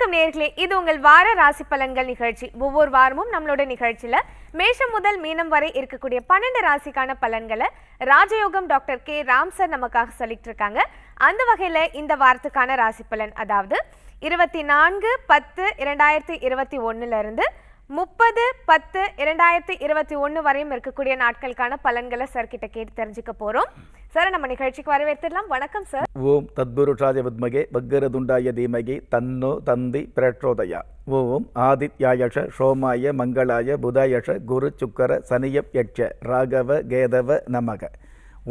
வணக்கம் நேர்களே இது உங்கள் வார ராசி பலன்கள் நிகழ்ச்சி ஒவ்வொரு வாரமும் நம்மளோட நிகழ்ச்சியில மேஷம் முதல் மீனம் வரை இருக்கக்கூடிய பன்னெண்டு ராசிக்கான பலன்களை ராஜயோகம் டாக்டர் கே ராம் சார் நமக்காக சொல்லிட்டு இருக்காங்க அந்த வகையில இந்த வாரத்துக்கான ராசி பலன் அதாவது இருபத்தி நான்கு பத்து இரண்டாயிரத்தி இருபத்தி ஒன்னுல இருந்து முப்பது பத்து இரண்டாயிரத்தி இருபத்தி ஒன்று வரையும் இருக்கக்கூடிய நாட்களுக்கான பலன்களை சார்கிட்ட கேட்டு தெரிஞ்சுக்க போகிறோம் சார் நம்ம நிகழ்ச்சிக்கு வரவேற்றுலாம் வணக்கம் சார் ஓம் தத்புருஷாய வித்மகே பக்கரதுண்டாய தீமகி தன்னோ தந்தி பிரேட்சோதயா ஓம் ஆதித்யாயஷ சோமாய மங்களாய புதாயஷ குரு சுக்கர சனியப் யட்ச ராகவ கேதவ நமக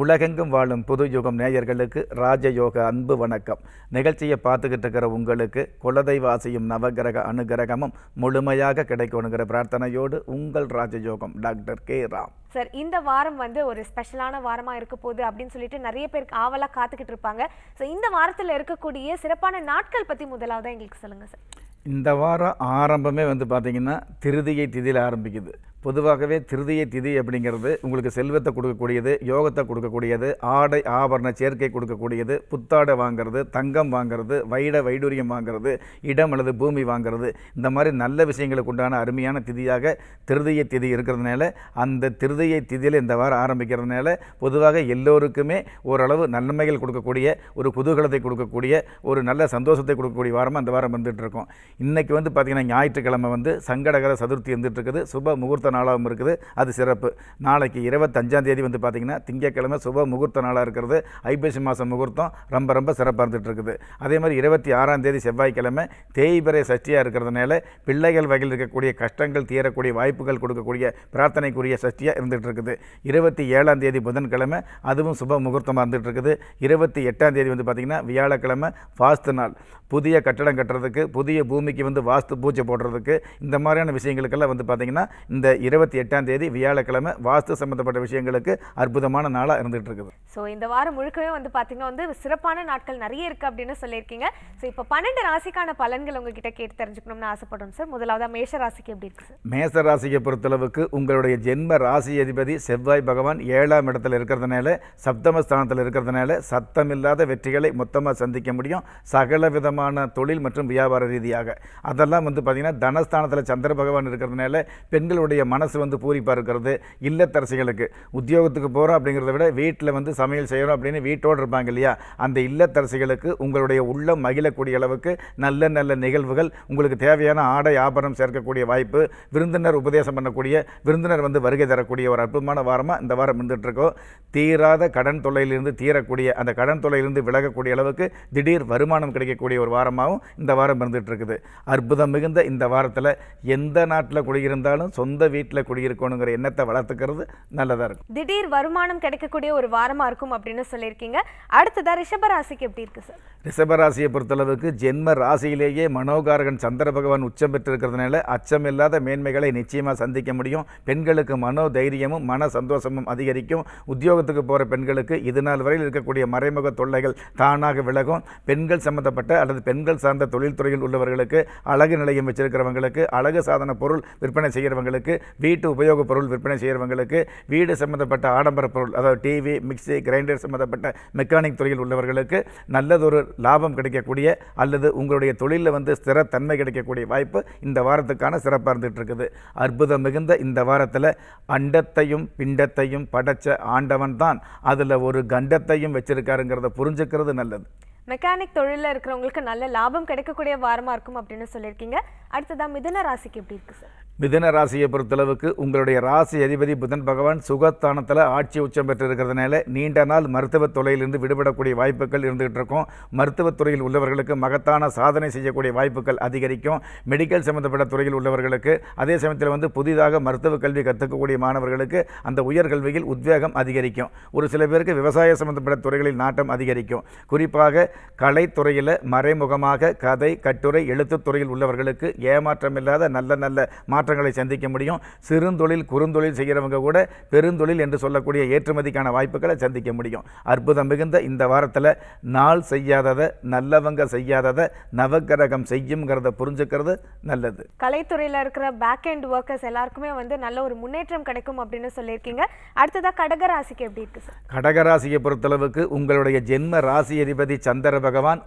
உலகெங்கும் வாழும் புது யுகம் நேயர்களுக்கு ராஜயோக அன்பு வணக்கம் நிகழ்ச்சியை பார்த்துக்கிட்டு இருக்கிற உங்களுக்கு குலதெய்வாசியும் நவகிரக அனுகிரகமும் முழுமையாக கிடைக்கணுங்கிற பிரார்த்தனையோடு உங்கள் ராஜயோகம் டாக்டர் கே ராம் சார் இந்த வாரம் வந்து ஒரு ஸ்பெஷலான வாரமா இருக்க போகுது அப்படின்னு சொல்லிட்டு நிறைய பேருக்கு ஆவலாக காத்துக்கிட்டு இருப்பாங்க ஸோ இந்த வாரத்தில் இருக்கக்கூடிய சிறப்பான நாட்கள் பற்றி முதலாவதாக எங்களுக்கு சொல்லுங்க சார் இந்த வார ஆரம்பமே வந்து பார்த்திங்கன்னா திருதியை திதியில் ஆரம்பிக்குது பொதுவாகவே திருதியை திதி அப்படிங்கிறது உங்களுக்கு செல்வத்தை கொடுக்கக்கூடியது யோகத்தை கொடுக்கக்கூடியது ஆடை ஆபரண சேர்க்கை கொடுக்கக்கூடியது புத்தாடை வாங்கிறது தங்கம் வாங்கிறது வைட வைடூரியம் வாங்கிறது இடம் அல்லது பூமி வாங்கிறது இந்த மாதிரி நல்ல விஷயங்களுக்கு உண்டான அருமையான திதியாக திருதியை திதி இருக்கிறதுனால அந்த திருதியை திதியில் இந்த வாரம் ஆரம்பிக்கிறதுனால பொதுவாக எல்லோருக்குமே ஓரளவு நன்மைகள் கொடுக்கக்கூடிய ஒரு குதூகலத்தை கொடுக்கக்கூடிய ஒரு நல்ல சந்தோஷத்தை கொடுக்கக்கூடிய வாரமாக அந்த வாரம் வந்துட்டு இருக்கோம் இன்றைக்கி வந்து பார்த்திங்கன்னா ஞாயிற்றுக்கிழமை வந்து சங்கடகர சதுர்த்தி இருந்துகிட்ருக்குது சுப முகூர்த்த நாளாகவும் இருக்குது அது சிறப்பு நாளைக்கு இருபத்தஞ்சாந்தேதி வந்து பார்த்திங்கன்னா திங்கட்கிழமை சுப முகூர்த்த நாளாக இருக்கிறது ஐப்பசி மாதம் முகூர்த்தம் ரொம்ப ரொம்ப சிறப்பாக இருந்துகிட்ருக்குது அதே மாதிரி இருபத்தி ஆறாம் தேதி செவ்வாய்க்கிழமை தேய்பிறை சஷ்டியாக இருக்கிறதுனால பிள்ளைகள் வகையில் இருக்கக்கூடிய கஷ்டங்கள் தீரக்கூடிய வாய்ப்புகள் கொடுக்கக்கூடிய பிரார்த்தனைக்குரிய சஷ்டியாக இருந்துகிட்ருக்குது இருபத்தி ஏழாம் தேதி புதன்கிழமை அதுவும் சுப முகூர்த்தமாக இருந்துகிட்ருக்குது இருபத்தி எட்டாம் தேதி வந்து பார்த்திங்கன்னா வியாழக்கிழமை ஃபாஸ்ட் நாள் புதிய கட்டடம் கட்டுறதுக்கு புதிய பூமி பூமிக்கு வந்து வாஸ்து பூஜை போடுறதுக்கு இந்த மாதிரியான விஷயங்களுக்கெல்லாம் வந்து பார்த்திங்கன்னா இந்த இருபத்தி எட்டாம் தேதி வியாழக்கிழமை வாஸ்து சம்மந்தப்பட்ட விஷயங்களுக்கு அற்புதமான நாளாக இருந்துகிட்டு இருக்குது ஸோ இந்த வாரம் முழுக்கவே வந்து பார்த்திங்கன்னா வந்து சிறப்பான நாட்கள் நிறைய இருக்குது அப்படின்னு சொல்லியிருக்கீங்க ஸோ இப்போ பன்னெண்டு ராசிக்கான பலன்கள் உங்ககிட்ட கேட்டு தெரிஞ்சுக்கணும்னு ஆசைப்படுறோம் சார் முதலாவது மேஷ ராசிக்கு எப்படி இருக்கு சார் மேச ராசியை பொறுத்தளவுக்கு உங்களுடைய ஜென்ம ராசி அதிபதி செவ்வாய் பகவான் ஏழாம் இடத்துல இருக்கிறதுனால சப்தமஸ்தானத்தில் இருக்கிறதுனால சத்தம் இல்லாத வெற்றிகளை மொத்தமாக சந்திக்க முடியும் சகல விதமான தொழில் மற்றும் வியாபார ரீதியாக சொல்கிறாங்க அதெல்லாம் வந்து பார்த்திங்கன்னா தனஸ்தானத்தில் சந்திர பகவான் இருக்கிறதுனால பெண்களுடைய மனசு வந்து பூரிப்பாக இருக்கிறது இல்லத்தரசிகளுக்கு உத்தியோகத்துக்கு போகிறோம் அப்படிங்கிறத விட வீட்டில் வந்து சமையல் செய்கிறோம் அப்படின்னு வீட்டோடு இருப்பாங்க இல்லையா அந்த இல்லத்தரசிகளுக்கு உங்களுடைய உள்ளம் மகிழக்கூடிய அளவுக்கு நல்ல நல்ல நிகழ்வுகள் உங்களுக்கு தேவையான ஆடை ஆபரணம் சேர்க்கக்கூடிய வாய்ப்பு விருந்தினர் உபதேசம் பண்ணக்கூடிய விருந்தினர் வந்து வருகை தரக்கூடிய ஒரு அற்புதமான வாரமாக இந்த வாரம் இருந்துகிட்ருக்கோம் தீராத கடன் தொல்லையிலிருந்து தீரக்கூடிய அந்த கடன் தொல்லையிலிருந்து விலகக்கூடிய அளவுக்கு திடீர் வருமானம் கிடைக்கக்கூடிய ஒரு வாரமாகவும் இந்த வாரம் இருந்துகிட்ருக்குது அற்புதம் மிகுந்த இந்த வாரத்தில் எந்த நாட்டில் குடியிருந்தாலும் சொந்த வீட்டில் குடியிருக்கணுங்கிற எண்ணத்தை வளர்த்துக்கிறது நல்லதாக இருக்கும் திடீர் வருமானம் கிடைக்கக்கூடிய ஒரு வாரமாக இருக்கும் அப்படின்னு சொல்லியிருக்கீங்க அடுத்ததாக ரிஷபராசிக்கு எப்படி இருக்கு சார் ரிஷபராசியை பொறுத்தளவுக்கு ஜென்ம ராசியிலேயே மனோகாரகன் சந்திர பகவான் உச்சம் பெற்றிருக்கிறதுனால அச்சமில்லாத மேன்மைகளை நிச்சயமாக சந்திக்க முடியும் பெண்களுக்கு மனோ தைரியமும் மன சந்தோஷமும் அதிகரிக்கும் உத்தியோகத்துக்கு போகிற பெண்களுக்கு இது நாள் வரையில் இருக்கக்கூடிய மறைமுக தொல்லைகள் தானாக விலகும் பெண்கள் சம்பந்தப்பட்ட அல்லது பெண்கள் சார்ந்த தொழில்துறையில் உள்ளவர்களுக்கு வச்சுருக்கிறவங்களுக்கு அழகு நிலையம் வச்சுருக்கிறவங்களுக்கு அழகு சாதன பொருள் விற்பனை செய்கிறவங்களுக்கு வீட்டு உபயோகப் பொருள் விற்பனை செய்கிறவங்களுக்கு வீடு சம்மந்தப்பட்ட ஆடம்பர பொருள் அதாவது டிவி மிக்சி கிரைண்டர் சம்மந்தப்பட்ட மெக்கானிக் துறையில் உள்ளவர்களுக்கு நல்லதொரு லாபம் கிடைக்கக்கூடிய அல்லது உங்களுடைய தொழிலில் வந்து ஸ்திரத்தன்மை கிடைக்கக்கூடிய வாய்ப்பு இந்த வாரத்துக்கான சிறப்பாக இருந்துகிட்டு இருக்குது அற்புதம் மிகுந்த இந்த வாரத்தில் அண்டத்தையும் பிண்டத்தையும் படைச்ச ஆண்டவன் தான் அதில் ஒரு கண்டத்தையும் வச்சிருக்காருங்கிறத புரிஞ்சுக்கிறது நல்லது மெக்கானிக் தொழிலில் இருக்கிறவங்களுக்கு நல்ல லாபம் கிடைக்கக்கூடிய வாரமாக இருக்கும் அப்படின்னு சொல்லியிருக்கீங்க அடுத்ததான் மிதன ராசிக்கு எப்படி இருக்குது சார் மிதன ராசியை பொறுத்தளவுக்கு உங்களுடைய ராசி அதிபதி புதன் பகவான் சுகத்தானத்தில் ஆட்சி உச்சம் பெற்றிருக்கிறதுனால நீண்ட நாள் மருத்துவத் தொலையிலிருந்து விடுபடக்கூடிய வாய்ப்புகள் இருந்துகிட்டு இருக்கும் மருத்துவத் துறையில் உள்ளவர்களுக்கு மகத்தான சாதனை செய்யக்கூடிய வாய்ப்புகள் அதிகரிக்கும் மெடிக்கல் சம்மந்தப்பட்ட துறையில் உள்ளவர்களுக்கு அதே சமயத்தில் வந்து புதிதாக மருத்துவ கல்வி கற்றுக்கக்கூடிய மாணவர்களுக்கு அந்த உயர்கல்வியில் உத்வேகம் அதிகரிக்கும் ஒரு சில பேருக்கு விவசாய சம்மந்தப்பட்ட துறைகளில் நாட்டம் அதிகரிக்கும் குறிப்பாக கலைத்துறையில் மறைமுகமாக கதை கட்டுரை எழுத்துத்துறையில் உள்ளவர்களுக்கு ஏமாற்றமில்லாத நல்ல நல்ல மாற்றங்களை சந்திக்க முடியும் சிறுந்தொழில் குறுந்தொழில் செய்கிறவங்க கூட பெருந்தொழில் என்று சொல்லக்கூடிய ஏற்றுமதிக்கான வாய்ப்புகளை சந்திக்க முடியும் அற்புதம் மிகுந்த இந்த வாரத்தில் நாள் செய்யாததை நல்லவங்க செய்யாததை நவக்கிரகம் செய்யுங்கிறத புரிஞ்சுக்கிறது நல்லது கலைத்துறையில் இருக்கிற பேக் அண்ட் ஒர்க்கர்ஸ் எல்லாருக்குமே வந்து நல்ல ஒரு முன்னேற்றம் கிடைக்கும் அப்படின்னு சொல்லியிருக்கீங்க அடுத்ததாக கடகராசிக்கு எப்படி இருக்கு கடகராசியை பொறுத்தளவுக்கு உங்களுடைய ஜென்ம ராசி அதிபதி சந்திர இந்திர பகவான்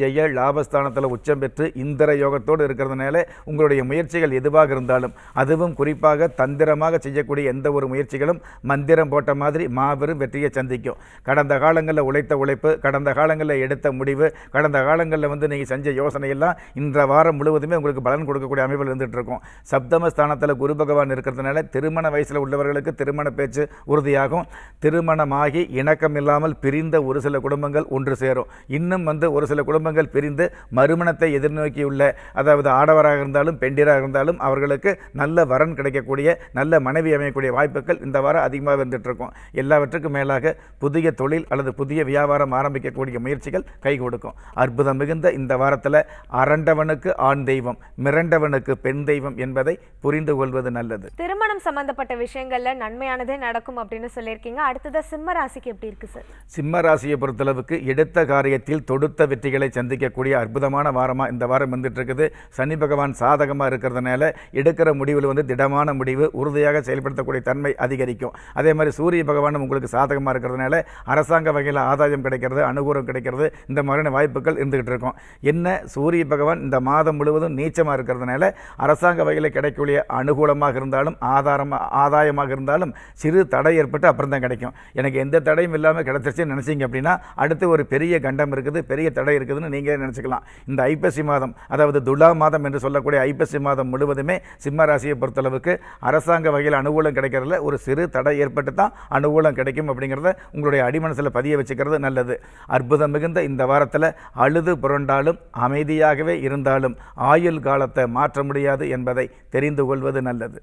ஜெய லாபஸ்தானத்தில் உச்சம் பெற்று இந்திர யோகத்தோடு இருக்கிறதுனால உங்களுடைய முயற்சிகள் எதுவாக இருந்தாலும் அதுவும் குறிப்பாக தந்திரமாக செய்யக்கூடிய எந்த ஒரு முயற்சிகளும் மந்திரம் போட்ட மாதிரி மாபெரும் வெற்றியை சந்திக்கும் கடந்த காலங்களில் உழைத்த உழைப்பு கடந்த காலங்களில் எடுத்த முடிவு கடந்த காலங்களில் வந்து நீங்கள் செஞ்ச யோசனை எல்லாம் இந்த வாரம் முழுவதுமே உங்களுக்கு பலன் கொடுக்கக்கூடிய அமைப்பில் இருந்துகிட்டு இருக்கும் சப்தமஸ்தானத்தில் குரு பகவான் இருக்கிறதுனால திருமண வயசில் உள்ளவர்களுக்கு திருமண பேச்சு உறுதியாகும் திருமணமாகி இணக்கம் இல்லாமல் பிரிந்த ஒரு சில குடும்பங்கள் ஒன்று சேரும் இன்னும் வந்து ஒரு சில குடும்பங்கள் பிரிந்து மறுமணத்தை எதிர்நோக்கியுள்ள அதாவது ஆடவராக இருந்தாலும் பெண்டிராக இருந்தாலும் அவர்களுக்கு நல்ல வரன் கிடைக்கக்கூடிய நல்ல மனைவி அமையக்கூடிய வாய்ப்புகள் இந்த வாரம் அதிகமாக இருக்கும் எல்லாவற்றுக்கும் மேலாக புதிய தொழில் அல்லது புதிய வியாபாரம் ஆரம்பிக்கக்கூடிய முயற்சிகள் கை கொடுக்கும் அற்புதம் மிகுந்த இந்த வாரத்தில் அரண்டவனுக்கு ஆண் தெய்வம் மிரண்டவனுக்கு பெண் தெய்வம் என்பதை புரிந்து கொள்வது நல்லது திருமணம் சம்பந்தப்பட்ட விஷயங்கள்ல நன்மையானதே நடக்கும் அப்படின்னு சொல்லியிருக்கீங்க அடுத்தது சிம்ம ராசிக்கு எப்படி இருக்கு சார் சிம்ம ராசியை பொறுத்தளவுக்கு எடுத்த காரியத்தில் கீழ் தொடுத்த வெற்றிகளை சந்திக்கக்கூடிய அற்புதமான வாரமாக இந்த வாரம் வந்துட்டுருக்குது சனி பகவான் சாதகமாக இருக்கிறதுனால எடுக்கிற முடிவில் வந்து திடமான முடிவு உறுதியாக செயல்படுத்தக்கூடிய தன்மை அதிகரிக்கும் அதே மாதிரி சூரிய பகவானும் உங்களுக்கு சாதகமாக இருக்கிறதுனால அரசாங்க வகையில் ஆதாயம் கிடைக்கிறது அனுகூலம் கிடைக்கிறது இந்த மாதிரியான வாய்ப்புகள் இருந்துகிட்டு இருக்கும் என்ன சூரிய பகவான் இந்த மாதம் முழுவதும் நீச்சமாக இருக்கிறதுனால அரசாங்க வகையில் கிடைக்கக்கூடிய அனுகூலமாக இருந்தாலும் ஆதாரமாக ஆதாயமாக இருந்தாலும் சிறு தடை ஏற்பட்டு அப்புறம் தான் கிடைக்கும் எனக்கு எந்த தடையும் இல்லாமல் கிடைச்சிருச்சு நினச்சிங்க அப்படின்னா அடுத்து ஒரு பெரிய கண்டம் இருக்குது பெரிய தடை இருக்குதுன்னு நீங்களே நினச்சிக்கலாம் இந்த ஐப்பசி மாதம் அதாவது துலா மாதம் என்று சொல்லக்கூடிய ஐப்பசி மாதம் முழுவதுமே சிம்ம ராசியை பொறுத்தளவுக்கு அரசாங்க வகையில் அனுகூலம் கிடைக்கிறதுல ஒரு சிறு தடை ஏற்பட்டு தான் அனுகூலம் கிடைக்கும் அப்படிங்கிறத உங்களுடைய அடிமனசில் பதிய வச்சுக்கிறது நல்லது அற்புதம் மிகுந்த இந்த வாரத்தில் அழுது புரண்டாலும் அமைதியாகவே இருந்தாலும் ஆயுள் காலத்தை மாற்ற முடியாது என்பதை தெரிந்து கொள்வது நல்லது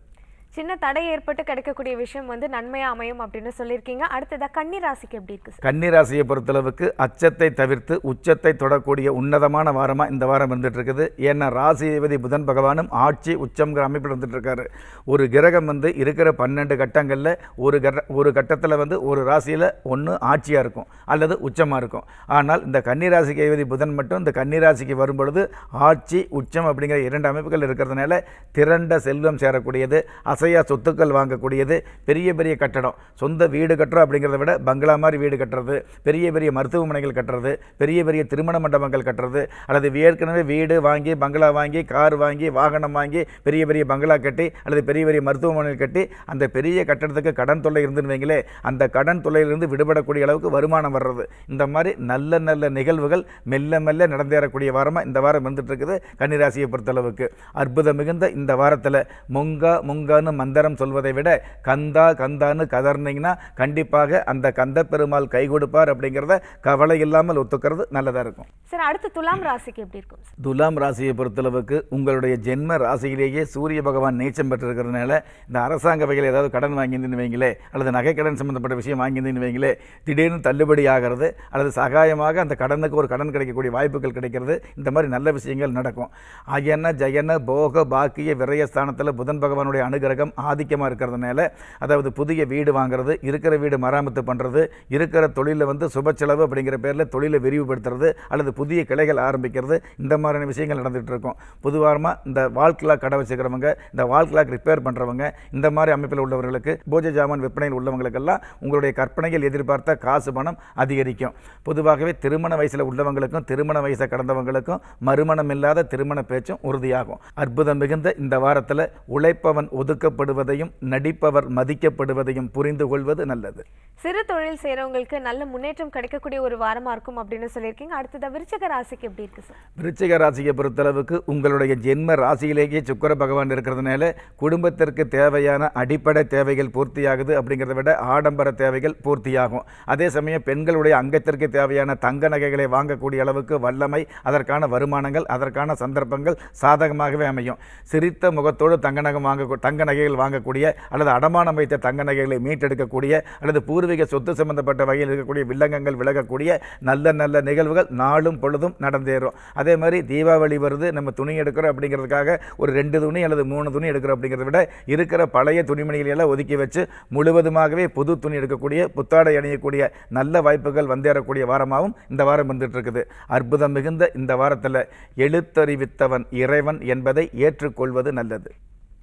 சின்ன தடை ஏற்பட்டு கிடைக்கக்கூடிய விஷயம் வந்து நன்மையாக அமையும் அப்படின்னு சொல்லியிருக்கீங்க அடுத்ததாக கன்னிராசிக்கு எப்படி இருக்கு கன்னிராசியை பொறுத்தளவுக்கு அச்சத்தை தவிர்த்து உச்சத்தை தொடக்கூடிய உன்னதமான வாரமாக இந்த வாரம் இருந்துட்டு இருக்குது ஏன்னா ராசிதிபதி புதன் பகவானும் ஆட்சி உச்சம்ங்கிற அமைப்பில் இருந்துட்டு இருக்காரு ஒரு கிரகம் வந்து இருக்கிற பன்னெண்டு கட்டங்களில் ஒரு கட்ட ஒரு கட்டத்தில் வந்து ஒரு ராசியில் ஒன்று ஆட்சியாக இருக்கும் அல்லது உச்சமாக இருக்கும் ஆனால் இந்த கன்னிராசிக்கு அதிபதி புதன் மட்டும் இந்த கன்னிராசிக்கு வரும்பொழுது ஆட்சி உச்சம் அப்படிங்கிற இரண்டு அமைப்புகள் இருக்கிறதுனால திரண்ட செல்வம் சேரக்கூடியது அசையா சொத்துக்கள் வாங்கக்கூடியது பெரிய பெரிய கட்டடம் சொந்த வீடு கட்டுறோம் அப்படிங்கிறத விட பங்களா மாதிரி வீடு கட்டுறது பெரிய பெரிய மருத்துவமனைகள் கட்டுறது பெரிய பெரிய திருமண மண்டபங்கள் கட்டுறது அல்லது ஏற்கனவே வீடு வாங்கி பங்களா வாங்கி கார் வாங்கி வாகனம் வாங்கி பெரிய பெரிய பங்களா கட்டி அல்லது பெரிய பெரிய மருத்துவமனைகள் கட்டி அந்த பெரிய கட்டடத்துக்கு கடன் தொல்லை இருந்துன்னு வைங்களே அந்த கடன் தொல்லையிலிருந்து விடுபடக்கூடிய அளவுக்கு வருமானம் வர்றது இந்த மாதிரி நல்ல நல்ல நிகழ்வுகள் மெல்ல மெல்ல நடந்தேறக்கூடிய வாரமாக இந்த வாரம் இருந்துகிட்டு இருக்குது கன்னிராசியை பொறுத்தளவுக்கு அற்புதம் மிகுந்த இந்த வாரத்தில் முங்கா முங்கான்னு கந்தான்னு மந்திரம் சொல்வதை விட கந்தா கந்தான்னு கதர்னிங்கன்னா கண்டிப்பாக அந்த கந்த பெருமாள் கை கொடுப்பார் அப்படிங்கிறத கவலை இல்லாமல் ஒத்துக்கிறது நல்லதாக இருக்கும் சார் அடுத்து துலாம் ராசிக்கு எப்படி இருக்கும் துலாம் ராசியை பொறுத்தளவுக்கு உங்களுடைய ஜென்ம ராசியிலேயே சூரிய பகவான் நீச்சம் பெற்றிருக்கிறதுனால இந்த அரசாங்க வகையில் ஏதாவது கடன் வாங்கியிருந்தேன் வைங்களே அல்லது நகை கடன் சம்மந்தப்பட்ட விஷயம் வாங்கியிருந்தேன் வைங்களே திடீர்னு தள்ளுபடி ஆகிறது அல்லது சகாயமாக அந்த கடனுக்கு ஒரு கடன் கிடைக்கக்கூடிய வாய்ப்புகள் கிடைக்கிறது இந்த மாதிரி நல்ல விஷயங்கள் நடக்கும் அயன ஜயன போக பாக்கிய விரயஸ்தானத்தில் புதன் பகவானுடைய அனுகிரகம் கிரகம் ஆதிக்கமாக இருக்கிறதுனால அதாவது புதிய வீடு வாங்குறது இருக்கிற வீடு மராமத்து பண்ணுறது இருக்கிற தொழிலில் வந்து சுப செலவு அப்படிங்கிற பேரில் தொழிலை விரிவுபடுத்துறது அல்லது புதிய கிளைகள் ஆரம்பிக்கிறது இந்த மாதிரியான விஷயங்கள் நடந்துகிட்டு இருக்கும் பொதுவாரமாக இந்த வால் கிளாக் கடை வச்சுக்கிறவங்க இந்த வால் கிளாக் ரிப்பேர் பண்ணுறவங்க இந்த மாதிரி அமைப்பில் உள்ளவர்களுக்கு பூஜை ஜாமான் விற்பனையில் உள்ளவங்களுக்கெல்லாம் உங்களுடைய கற்பனைகள் எதிர்பார்த்த காசு பணம் அதிகரிக்கும் பொதுவாகவே திருமண வயசில் உள்ளவங்களுக்கும் திருமண வயசை கடந்தவங்களுக்கும் மறுமணம் இல்லாத திருமண பேச்சும் உறுதியாகும் அற்புதம் மிகுந்த இந்த வாரத்தில் உழைப்பவன் ஒதுக்க போற்றப்படுவதையும் நடிப்பவர் மதிக்கப்படுவதையும் புரிந்து கொள்வது நல்லது சிறு தொழில் செய்கிறவங்களுக்கு நல்ல முன்னேற்றம் கிடைக்கக்கூடிய ஒரு வாரமாக இருக்கும் அப்படின்னு சொல்லியிருக்கீங்க அடுத்தது விருச்சிக ராசிக்கு எப்படி இருக்கு சார் விருச்சிக ராசியை பொறுத்தளவுக்கு உங்களுடைய ஜென்ம ராசியிலேயே சுக்கர பகவான் இருக்கிறதுனால குடும்பத்திற்கு தேவையான அடிப்படை தேவைகள் பூர்த்தியாகுது அப்படிங்கிறத விட ஆடம்பர தேவைகள் பூர்த்தியாகும் அதே சமயம் பெண்களுடைய அங்கத்திற்கு தேவையான தங்க நகைகளை வாங்கக்கூடிய அளவுக்கு வல்லமை அதற்கான வருமானங்கள் அதற்கான சந்தர்ப்பங்கள் சாதகமாகவே அமையும் சிரித்த முகத்தோடு தங்க நகை வாங்க தங்க நகை நகைகள் வாங்கக்கூடிய அல்லது அடமானம் வைத்த தங்க நகைகளை மீட்டெடுக்கக்கூடிய அல்லது பூர்வீக சொத்து சம்பந்தப்பட்ட வகையில் இருக்கக்கூடிய வில்லங்கங்கள் விலகக்கூடிய நல்ல நல்ல நிகழ்வுகள் நாளும் பொழுதும் நடந்தேறும் அதே மாதிரி தீபாவளி வருது நம்ம துணி எடுக்கிறோம் அப்படிங்கிறதுக்காக ஒரு ரெண்டு துணி அல்லது மூணு துணி எடுக்கிறோம் அப்படிங்கிறத விட இருக்கிற பழைய துணிமணிகளை எல்லாம் ஒதுக்கி வச்சு முழுவதுமாகவே புது துணி எடுக்கக்கூடிய புத்தாடை அணியக்கூடிய நல்ல வாய்ப்புகள் வந்தேறக்கூடிய வாரமாகவும் இந்த வாரம் வந்துட்டு இருக்குது அற்புதம் மிகுந்த இந்த வாரத்தில் எழுத்தறிவித்தவன் இறைவன் என்பதை ஏற்றுக்கொள்வது நல்லது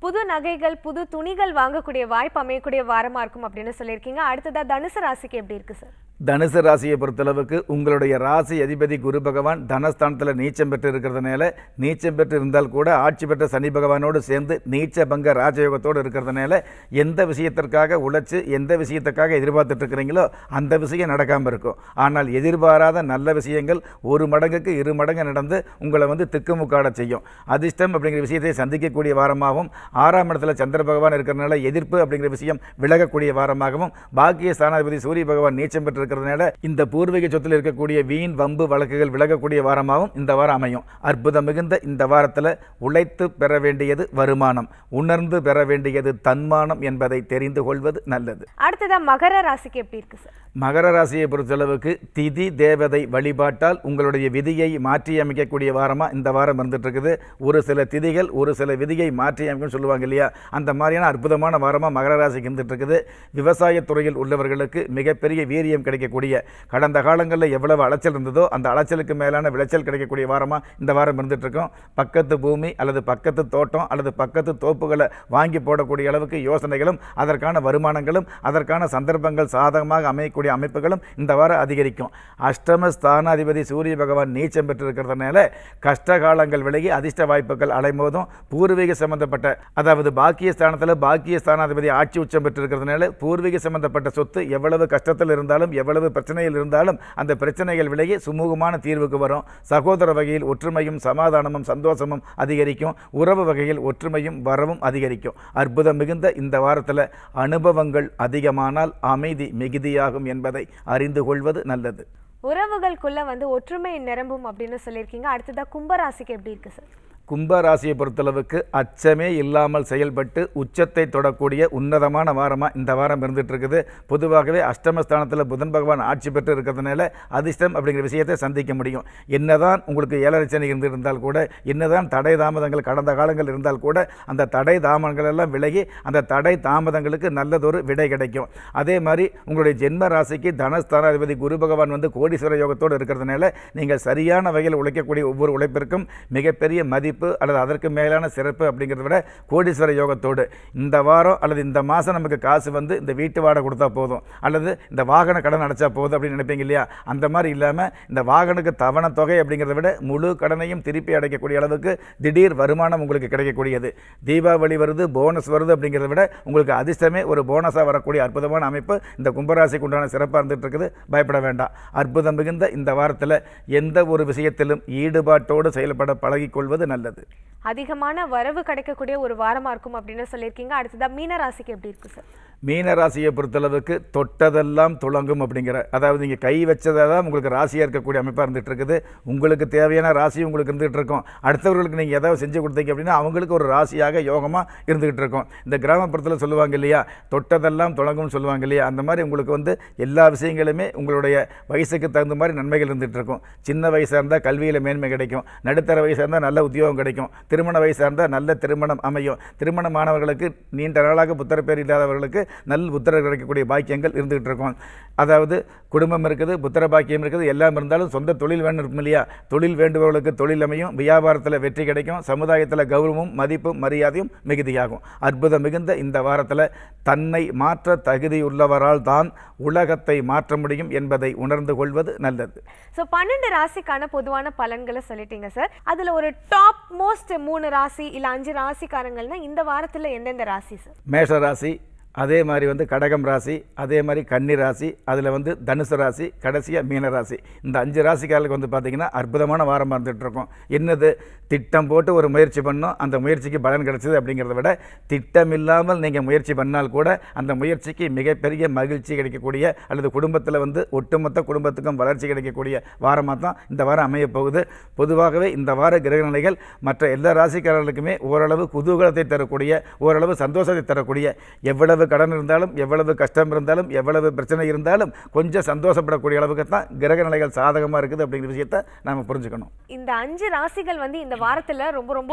புது நகைகள் புது துணிகள் வாங்கக்கூடிய வாய்ப்பு அமையக்கூடிய வாரமாக இருக்கும் அப்படின்னு சொல்லியிருக்கீங்க அடுத்ததாக தனுசு ராசிக்கு எப்படி இருக்குது சார் தனுசு ராசியை பொறுத்தளவுக்கு உங்களுடைய ராசி அதிபதி குரு பகவான் தனஸ்தானத்தில் நீச்சம் பெற்று இருக்கிறதுனால நீச்சம் பெற்று இருந்தால் கூட ஆட்சி பெற்ற சனி பகவானோடு சேர்ந்து நீச்ச பங்க ராஜயோகத்தோடு இருக்கிறதுனால எந்த விஷயத்திற்காக உழைச்சி எந்த விஷயத்துக்காக எதிர்பார்த்துட்டு இருக்கிறீங்களோ அந்த விஷயம் நடக்காமல் இருக்கும் ஆனால் எதிர்பாராத நல்ல விஷயங்கள் ஒரு மடங்குக்கு இரு மடங்கு நடந்து உங்களை வந்து திக்குமுக்காட செய்யும் அதிர்ஷ்டம் அப்படிங்கிற விஷயத்தை சந்திக்கக்கூடிய வாரமாகவும் ஆறாம் இடத்துல சந்திர பகவான் இருக்கிறதுனால எதிர்ப்பு அப்படிங்கிற விஷயம் விலகக்கூடிய வாரமாகவும் பாக்கிய ஸ்தானாதிபதி சூரிய பகவான் நீச்சம் பெற்றிருக்கிறதுனால இந்த பூர்வீக சொத்தில் இருக்கக்கூடிய வீண் வம்பு வழக்குகள் விலகக்கூடிய வாரமாகவும் இந்த வாரம் அமையும் அற்புதம் மிகுந்த இந்த வாரத்தில் உழைத்து பெற வேண்டியது வருமானம் உணர்ந்து பெற வேண்டியது தன்மானம் என்பதை தெரிந்து கொள்வது நல்லது அடுத்ததான் மகர ராசிக்கு எப்படி இருக்கு சார் மகர ராசியை பொறுத்தளவுக்கு திதி தேவதை வழிபாட்டால் உங்களுடைய விதியை மாற்றி அமைக்கக்கூடிய வாரமாக இந்த வாரம் இருந்துட்டு இருக்குது ஒரு சில திதிகள் ஒரு சில விதியை மாற்றி அமைக்கும் சொல்லுவாங்க இல்லையா அந்த மாதிரியான அற்புதமான வாரமாக மகர ராசிக்கு விவசாய விவசாயத்துறையில் உள்ளவர்களுக்கு மிகப்பெரிய வீரியம் கிடைக்கக்கூடிய கடந்த காலங்களில் எவ்வளவு அலைச்சல் இருந்ததோ அந்த அலைச்சலுக்கு மேலான விளைச்சல் கிடைக்கக்கூடிய வாரமாக இந்த வாரம் இருக்கோம் பக்கத்து பூமி அல்லது பக்கத்து தோட்டம் அல்லது பக்கத்து தோப்புகளை வாங்கி போடக்கூடிய அளவுக்கு யோசனைகளும் அதற்கான வருமானங்களும் அதற்கான சந்தர்ப்பங்கள் சாதகமாக அமையக்கூடிய அமைப்புகளும் இந்த வாரம் அதிகரிக்கும் அஷ்டம ஸ்தானாதிபதி சூரிய பகவான் நீச்சம் பெற்றிருக்கிறதுனால கஷ்டகாலங்கள் விலகி அதிர்ஷ்ட வாய்ப்புகள் அலைமோதும் பூர்வீக சம்பந்தப்பட்ட அதாவது பாக்கியஸ்தானத்தில் பாக்கியஸ்தானாதிபதி ஆட்சி உச்சம் பெற்றிருக்கிறதுனால பூர்வீக சம்பந்தப்பட்ட சொத்து எவ்வளவு கஷ்டத்தில் இருந்தாலும் எவ்வளவு பிரச்சனையில் இருந்தாலும் அந்த பிரச்சனைகள் விலகி சுமூகமான தீர்வுக்கு வரும் சகோதர வகையில் ஒற்றுமையும் சமாதானமும் சந்தோஷமும் அதிகரிக்கும் உறவு வகையில் ஒற்றுமையும் வரவும் அதிகரிக்கும் அற்புதம் மிகுந்த இந்த வாரத்தில் அனுபவங்கள் அதிகமானால் அமைதி மிகுதியாகும் என்பதை அறிந்து கொள்வது நல்லது உறவுகளுக்குள்ள வந்து ஒற்றுமை நிரம்பும் அப்படின்னு சொல்லியிருக்கீங்க அடுத்ததாக கும்பராசிக்கு எப்படி இருக்கு சார் கும்பராசியை பொறுத்தளவுக்கு அச்சமே இல்லாமல் செயல்பட்டு உச்சத்தை தொடக்கூடிய உன்னதமான வாரமாக இந்த வாரம் இருந்துகிட்ருக்குது பொதுவாகவே அஷ்டமஸ்தானத்தில் புதன் பகவான் ஆட்சி பெற்று இருக்கிறதுனால அதிர்ஷ்டம் அப்படிங்கிற விஷயத்தை சந்திக்க முடியும் என்னதான் உங்களுக்கு ஏழரச்சனை இருந்து இருந்தால் கூட என்னதான் தடை தாமதங்கள் கடந்த காலங்கள் இருந்தால் கூட அந்த தடை தாமதங்கள் எல்லாம் விலகி அந்த தடை தாமதங்களுக்கு நல்லதொரு விடை கிடைக்கும் அதே மாதிரி உங்களுடைய ஜென்ம ராசிக்கு தனஸ்தானாதிபதி குரு பகவான் வந்து கோடீஸ்வர யோகத்தோடு இருக்கிறதுனால நீங்கள் சரியான வகையில் உழைக்கக்கூடிய ஒவ்வொரு உழைப்பிற்கும் மிகப்பெரிய மதிப்பு சிறப்பு அல்லது அதற்கு மேலான சிறப்பு அப்படிங்கிறத விட கோடீஸ்வர யோகத்தோடு இந்த வாரம் அல்லது இந்த மாதம் நமக்கு காசு வந்து இந்த வீட்டு வாடகை கொடுத்தா போதும் அல்லது இந்த வாகன கடன் அடைச்சா போதும் அப்படின்னு நினைப்பீங்க இல்லையா அந்த மாதிரி இல்லாமல் இந்த வாகனுக்கு தவணை தொகை அப்படிங்கிறத விட முழு கடனையும் திருப்பி அடைக்கக்கூடிய அளவுக்கு திடீர் வருமானம் உங்களுக்கு கிடைக்கக்கூடியது தீபாவளி வருது போனஸ் வருது அப்படிங்கிறத விட உங்களுக்கு அதிர்ஷ்டமே ஒரு போனஸாக வரக்கூடிய அற்புதமான அமைப்பு இந்த கும்பராசிக்கு உண்டான சிறப்பாக இருந்துகிட்டு இருக்குது பயப்பட வேண்டாம் அற்புதம் மிகுந்த இந்த வாரத்தில் எந்த ஒரு விஷயத்திலும் ஈடுபாட்டோடு செயல்பட பழகிக்கொள்வது நல்லது உள்ளது அதிகமான வரவு கிடைக்கக்கூடிய ஒரு வாரமாக இருக்கும் அப்படின்னு சொல்லியிருக்கீங்க அடுத்ததாக மீனராசிக்கு எப்படி இருக்குது சார் மீனராசியை பொறுத்தளவுக்கு தொட்டதெல்லாம் துளங்கும் அப்படிங்கிற அதாவது நீங்கள் கை வச்சதாக தான் உங்களுக்கு ராசியாக இருக்கக்கூடிய அமைப்பாக இருந்துகிட்டு இருக்குது உங்களுக்கு தேவையான ராசியும் உங்களுக்கு இருந்துகிட்டு இருக்கும் அடுத்தவர்களுக்கு நீங்கள் ஏதாவது செஞ்சு கொடுத்தீங்க அப்படின்னா அவங்களுக்கு ஒரு ராசியாக யோகமாக இருந்துகிட்டு இருக்கும் இந்த கிராமப்புறத்தில் சொல்லுவாங்க இல்லையா தொட்டதெல்லாம் துளங்கும்னு சொல்லுவாங்க இல்லையா அந்த மாதிரி உங்களுக்கு வந்து எல்லா விஷயங்களுமே உங்களுடைய வயசுக்கு தகுந்த மாதிரி நன்மைகள் இருந்துகிட்டு இருக்கும் சின்ன வயசாக இருந்தால் கல்வியில் மேன்மை கிடைக்கும் நடுத்தர வயசாக இருந்தால் நல்ல உத்தியோகம் கிடைக்கும் திருமண வயசு சார்ந்தால் நல்ல திருமணம் அமையும் திருமணமானவர்களுக்கு நீண்ட நாளாக புத்திர பேர் இல்லாதவர்களுக்கு நல்ல புத்திர கிடைக்கக்கூடிய பாக்கியங்கள் இருந்துகிட்டு இருக்கும் அதாவது குடும்பம் இருக்குது புத்திர பாக்கியம் இருக்குது எல்லாம் இருந்தாலும் சொந்த தொழில் வேணும் இருக்கும் இல்லையா தொழில் வேண்டுபவர்களுக்கு தொழில் அமையும் வியாபாரத்தில் வெற்றி கிடைக்கும் சமுதாயத்தில் கௌரவமும் மதிப்பும் மரியாதையும் மிகுதியாகும் அற்புதம் மிகுந்த இந்த வாரத்தில் தன்னை மாற்ற தகுதியுள்ளவரால் தான் உலகத்தை மாற்ற முடியும் என்பதை உணர்ந்து கொள்வது நல்லது ஸோ பன்னெண்டு ராசிக்கான பொதுவான பலன்களை சொல்லிட்டீங்க சார் அதில் ஒரு டாப் மோஸ்ட் மூணு ராசி இல்லை அஞ்சு ராசிக்காரங்கள்னா இந்த வாரத்தில் எந்தெந்த ராசி சார் மேஷ ராசி அதே மாதிரி வந்து கடகம் ராசி அதே மாதிரி கன்னி ராசி அதில் வந்து தனுசு ராசி கடைசியாக மீன ராசி இந்த அஞ்சு ராசிக்காரர்களுக்கு வந்து பார்த்திங்கன்னா அற்புதமான வாரம் இருந்துகிட்ருக்கோம் என்னது திட்டம் போட்டு ஒரு முயற்சி பண்ணோம் அந்த முயற்சிக்கு பலன் கிடச்சிது அப்படிங்கிறத விட திட்டம் இல்லாமல் நீங்கள் முயற்சி பண்ணால் கூட அந்த முயற்சிக்கு மிகப்பெரிய மகிழ்ச்சி கிடைக்கக்கூடிய அல்லது குடும்பத்தில் வந்து ஒட்டுமொத்த குடும்பத்துக்கும் வளர்ச்சி கிடைக்கக்கூடிய வாரமாக தான் இந்த வாரம் அமையப்போகுது பொதுவாகவே இந்த வார கிரகநிலைகள் மற்ற எல்லா ராசிக்காரர்களுக்குமே ஓரளவு குதூகலத்தை தரக்கூடிய ஓரளவு சந்தோஷத்தை தரக்கூடிய எவ்வளவு கடன் இருந்தாலும் எவ்வளவு கஷ்டம் இருந்தாலும் எவ்வளவு பிரச்சனை இருந்தாலும் கொஞ்சம் சந்தோஷப்படக்கூடிய அளவுக்கு தான் கிரக நிலைகள் சாதகமாக இருக்குது அப்படிங்கிற விஷயத்த நாம் புரிஞ்சுக்கணும் இந்த அஞ்சு ராசிகள் வந்து இந்த வாரத்தில் ரொம்ப ரொம்ப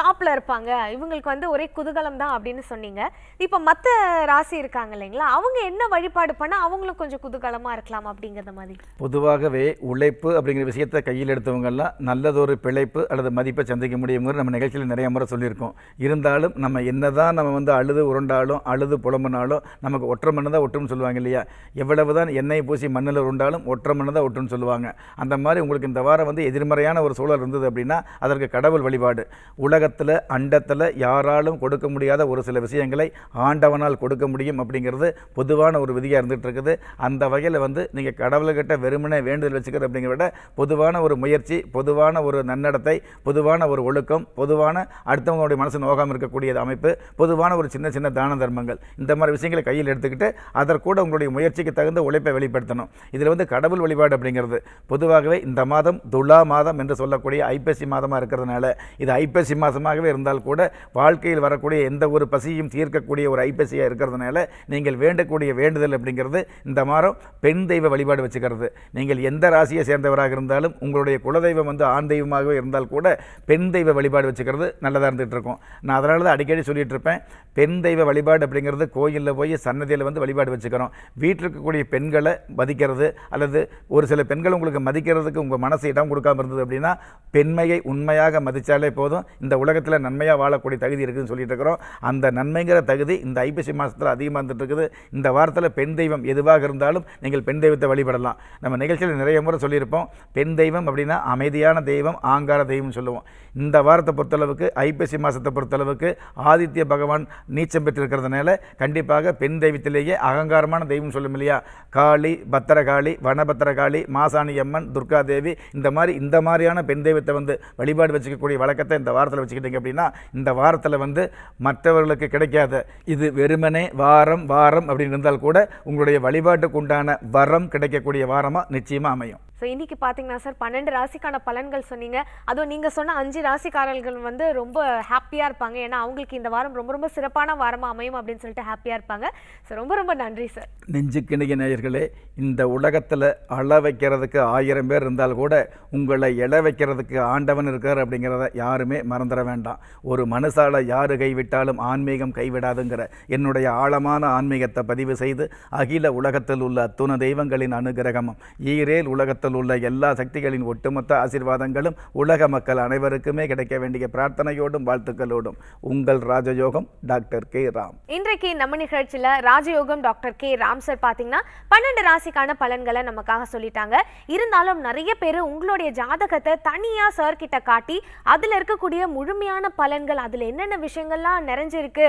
டாப்பில் இருப்பாங்க இவங்களுக்கு வந்து ஒரே குதூகலம் தான் அப்படின்னு சொன்னீங்க இப்போ மற்ற ராசி இருக்காங்க இல்லைங்களா அவங்க என்ன வழிபாடு பண்ணால் அவங்களும் கொஞ்சம் குதூகலமாக இருக்கலாம் அப்படிங்கிற மாதிரி பொதுவாகவே உழைப்பு அப்படிங்கிற விஷயத்தை கையில் எடுத்தவங்கெல்லாம் நல்லதொரு பிழைப்பு அல்லது மதிப்பை சந்திக்க முடியும் நம்ம நிகழ்ச்சியில் நிறைய முறை சொல்லியிருக்கோம் இருந்தாலும் நம்ம என்னதான் நம்ம வந்து அழுது உருண்டாலும் அழு அழுது புலம்புனாலும் நமக்கு ஒற்றை மண்ணு தான் ஒட்டுன்னு சொல்லுவாங்க இல்லையா எவ்வளவு தான் எண்ணெய் பூசி மண்ணில் உண்டாலும் ஒற்றை மண்ணு தான் ஒட்டுன்னு சொல்லுவாங்க அந்த மாதிரி உங்களுக்கு இந்த வாரம் வந்து எதிர்மறையான ஒரு சூழல் இருந்தது அப்படின்னா அதற்கு கடவுள் வழிபாடு உலகத்தில் அண்டத்தில் யாராலும் கொடுக்க முடியாத ஒரு சில விஷயங்களை ஆண்டவனால் கொடுக்க முடியும் அப்படிங்கிறது பொதுவான ஒரு விதியாக இருந்துகிட்டு இருக்குது அந்த வகையில் வந்து நீங்கள் கடவுள்கிட்ட வெறுமனே வேண்டுதல் வச்சுக்கிறது அப்படிங்கிறத விட பொதுவான ஒரு முயற்சி பொதுவான ஒரு நன்னடத்தை பொதுவான ஒரு ஒழுக்கம் பொதுவான அடுத்தவங்களுடைய மனசு நோகாமல் இருக்கக்கூடிய அமைப்பு பொதுவான ஒரு சின்ன சின்ன தான தர்மங்கள் விஷயங்கள் இந்த மாதிரி விஷயங்களை கையில் எடுத்துக்கிட்டு அதற்கூட உங்களுடைய முயற்சிக்கு தகுந்த உழைப்பை வெளிப்படுத்தணும் இதில் வந்து கடவுள் வழிபாடு அப்படிங்கிறது பொதுவாகவே இந்த மாதம் துலா மாதம் என்று சொல்லக்கூடிய ஐப்பசி மாதமாக இருக்கிறதுனால இது ஐப்பசி மாதமாகவே இருந்தால் கூட வாழ்க்கையில் வரக்கூடிய எந்த ஒரு பசியும் தீர்க்கக்கூடிய ஒரு ஐப்பசியாக இருக்கிறதுனால நீங்கள் வேண்டக்கூடிய வேண்டுதல் அப்படிங்கிறது இந்த மாதம் பெண் தெய்வ வழிபாடு வச்சுக்கிறது நீங்கள் எந்த ராசியை சேர்ந்தவராக இருந்தாலும் உங்களுடைய குலதெய்வம் வந்து ஆண் தெய்வமாகவே இருந்தால் கூட பெண் தெய்வ வழிபாடு வச்சுக்கிறது நல்லதாக இருந்துகிட்டு இருக்கும் நான் அதனால தான் அடிக்கடி சொல்லிகிட்டு இருப்பேன் பெண் தெய்வ வழிபாடு அப்படிங்கிற அப்படிங்கிறது கோயிலில் போய் சன்னதியில் வந்து வழிபாடு வச்சுக்கிறோம் வீட்டில் இருக்கக்கூடிய பெண்களை மதிக்கிறது அல்லது ஒரு சில பெண்கள் உங்களுக்கு மதிக்கிறதுக்கு உங்கள் மனசு இடம் கொடுக்காம இருந்தது அப்படின்னா பெண்மையை உண்மையாக மதித்தாலே போதும் இந்த உலகத்தில் நன்மையாக வாழக்கூடிய தகுதி இருக்குதுன்னு சொல்லிட்டு இருக்கிறோம் அந்த நன்மைங்கிற தகுதி இந்த ஐப்பசி மாதத்தில் அதிகமாக இருந்துட்டு இருக்குது இந்த வாரத்தில் பெண் தெய்வம் எதுவாக இருந்தாலும் நீங்கள் பெண் தெய்வத்தை வழிபடலாம் நம்ம நிகழ்ச்சியில் நிறைய முறை சொல்லியிருப்போம் பெண் தெய்வம் அப்படின்னா அமைதியான தெய்வம் ஆங்கார தெய்வம்னு சொல்லுவோம் இந்த வாரத்தை பொறுத்தளவுக்கு ஐப்பசி மாதத்தை பொறுத்தளவுக்கு ஆதித்ய பகவான் நீச்சம் பெற்றிருக்கிறதுனால கண்டிப்பாக பெண் தெய்வத்திலேயே அகங்காரமான தெய்வம் சொல்லும் இல்லையா காளி பத்திரகாளி வனபத்திரகாளி மாசாணி அம்மன் துர்காதேவி இந்த மாதிரி இந்த மாதிரியான பெண் தெய்வத்தை வந்து வழிபாடு வச்சுக்கக்கூடிய வழக்கத்தை இந்த வாரத்தில் வச்சுக்கிட்டீங்க அப்படின்னா இந்த வாரத்தில் வந்து மற்றவர்களுக்கு கிடைக்காத இது வெறுமனே வாரம் வாரம் அப்படின்னு இருந்தால் கூட உங்களுடைய வழிபாட்டுக்கு உண்டான வரம் கிடைக்கக்கூடிய வாரமாக நிச்சயமாக அமையும் ஸோ இன்றைக்கி பார்த்தீங்கன்னா சார் பன்னெண்டு ராசிக்கான பலன்கள் சொன்னீங்க அதுவும் நீங்கள் சொன்ன அஞ்சு ராசிக்காரர்கள் வந்து ரொம்ப ஹாப்பியாக இருப்பாங்க ஏன்னா அவங்களுக்கு இந்த வாரம் ரொம்ப ரொம்ப சிறப்பான வாரமாக அமையும் அப்படின்னு சொல்லிட்டு ஹாப்பியாக இருப்பாங்க ஸோ ரொம்ப ரொம்ப நன்றி சார் நெஞ்சுக்கிணைய நேயர்களே இந்த உலகத்தில் அள வைக்கிறதுக்கு ஆயிரம் பேர் இருந்தால் கூட உங்களை இழ வைக்கிறதுக்கு ஆண்டவன் இருக்கார் அப்படிங்கிறத யாருமே மறந்துட வேண்டாம் ஒரு மனசால் யார் கைவிட்டாலும் ஆன்மீகம் கைவிடாதுங்கிற என்னுடைய ஆழமான ஆன்மீகத்தை பதிவு செய்து அகில உலகத்தில் உள்ள அத்துண தெய்வங்களின் அனுகிரகமும் ஈரேல் உலகத்தில் உலகத்தில் உள்ள எல்லா சக்திகளின் ஒட்டுமொத்த ஆசீர்வாதங்களும் உலக மக்கள் அனைவருக்குமே கிடைக்க வேண்டிய பிரார்த்தனையோடும் வாழ்த்துக்களோடும் உங்கள் ராஜயோகம் டாக்டர் கே ராம் இன்றைக்கு நம்ம நிகழ்ச்சியில் ராஜயோகம் டாக்டர் கே ராம் சார் பார்த்தீங்கன்னா பன்னெண்டு ராசிக்கான பலன்களை நமக்காக சொல்லிட்டாங்க இருந்தாலும் நிறைய பேர் உங்களுடைய ஜாதகத்தை தனியாக சார் கிட்ட காட்டி அதில் இருக்கக்கூடிய முழுமையான பலன்கள் அதில் என்னென்ன விஷயங்கள்லாம் நிறைஞ்சிருக்கு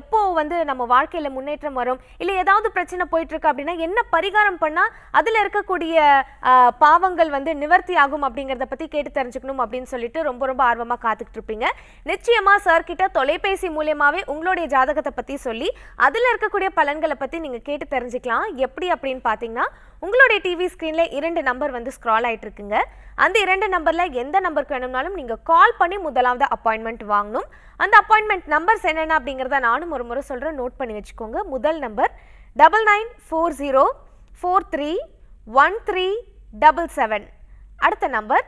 எப்போ வந்து நம்ம வாழ்க்கையில் முன்னேற்றம் வரும் இல்லை ஏதாவது பிரச்சனை போயிட்டுருக்கு அப்படின்னா என்ன பரிகாரம் பண்ணால் அதில் இருக்கக்கூடிய பாவங்கள் வந்து நிவர்த்தி ஆகும் அப்படிங்கிறத பற்றி கேட்டு தெரிஞ்சுக்கணும் அப்படின்னு சொல்லிட்டு ரொம்ப ரொம்ப ஆர்வமாக காத்துக்கிட்டு இருப்பீங்க நிச்சயமாக கிட்ட தொலைபேசி மூலியமாகவே உங்களுடைய ஜாதகத்தை பற்றி சொல்லி அதில் இருக்கக்கூடிய பலன்களை பற்றி நீங்கள் கேட்டு தெரிஞ்சுக்கலாம் எப்படி அப்படின்னு பார்த்தீங்கன்னா உங்களுடைய டிவி ஸ்க்ரீனில் இரண்டு நம்பர் வந்து ஸ்க்ரால் ஆகிட்டு இருக்குங்க அந்த இரண்டு நம்பரில் எந்த நம்பருக்கு வேணும்னாலும் நீங்கள் கால் பண்ணி முதலாவது அப்பாயின்மெண்ட் வாங்கணும் அந்த அப்பாயின்மெண்ட் நம்பர்ஸ் என்னென்ன அப்படிங்கிறத நானும் ஒரு முறை சொல்கிறேன் நோட் பண்ணி வச்சுக்கோங்க முதல் number double nine four zero four three one three double seven அடுத்த number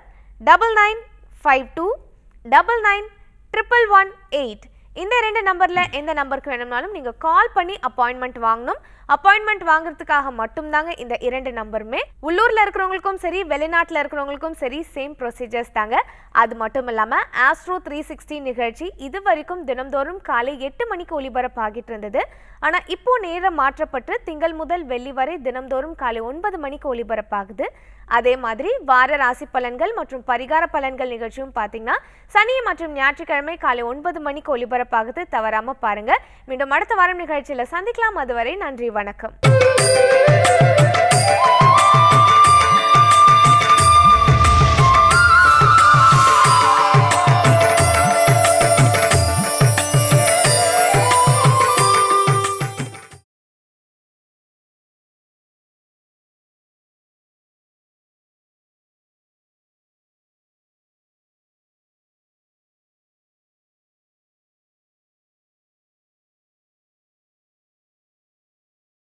double nine five two double nine triple one eight இந்த ரெண்டு நம்பரில் எந்த நம்பருக்கு வேணும்னாலும் நீங்கள் கால் பண்ணி அப்பாயின்மெண்ட் வாங்கணும் அப்பாயின்மெண்ட் வாங்குறதுக்காக மட்டும்தாங்க இந்த இரண்டு நம்பருமே உள்ளூரில் இருக்கிறவங்களுக்கும் சரி வெளிநாட்டில் இருக்கிறவங்களுக்கும் சரி சேம் ப்ரொசீஜர்ஸ் தாங்க அது மட்டும் இல்லாமல் ஆஸ்ட்ரோ த்ரீ சிக்ஸ்டி நிகழ்ச்சி இது வரைக்கும் தினம்தோறும் காலை எட்டு மணிக்கு ஒலிபரப்பாகிட்டு இருந்தது ஆனால் இப்போ நேரம் மாற்றப்பட்டு திங்கள் முதல் வெள்ளி வரை தினம்தோறும் காலை ஒன்பது மணிக்கு ஒளிபரப்பாகுது அதே மாதிரி வார ராசி பலன்கள் மற்றும் பரிகார பலன்கள் நிகழ்ச்சியும் பார்த்தீங்கன்னா சனி மற்றும் ஞாயிற்றுக்கிழமை காலை ஒன்பது மணிக்கு ஒலிபரப்பாகுது தவறாம பாருங்க மீண்டும் அடுத்த வாரம் நிகழ்ச்சியில் சந்திக்கலாம் அதுவரை நன்றி வணக்கம்